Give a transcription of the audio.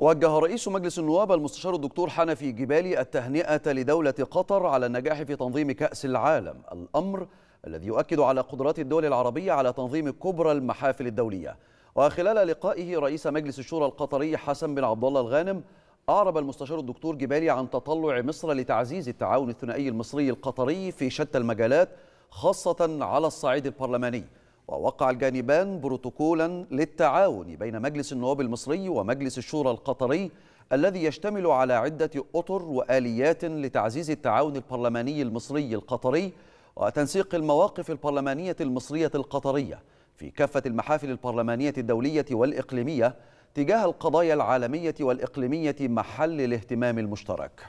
وجه رئيس مجلس النواب المستشار الدكتور حنفي جبالي التهنئة لدولة قطر على النجاح في تنظيم كأس العالم الأمر الذي يؤكد على قدرات الدول العربية على تنظيم كبرى المحافل الدولية وخلال لقائه رئيس مجلس الشورى القطري حسن بن عبد الله الغانم أعرب المستشار الدكتور جبالي عن تطلع مصر لتعزيز التعاون الثنائي المصري القطري في شتى المجالات خاصة على الصعيد البرلماني ووقع الجانبان بروتوكولا للتعاون بين مجلس النواب المصري ومجلس الشورى القطري الذي يشتمل على عدة أطر وآليات لتعزيز التعاون البرلماني المصري القطري وتنسيق المواقف البرلمانية المصرية القطرية في كافة المحافل البرلمانية الدولية والإقليمية تجاه القضايا العالمية والإقليمية محل الاهتمام المشترك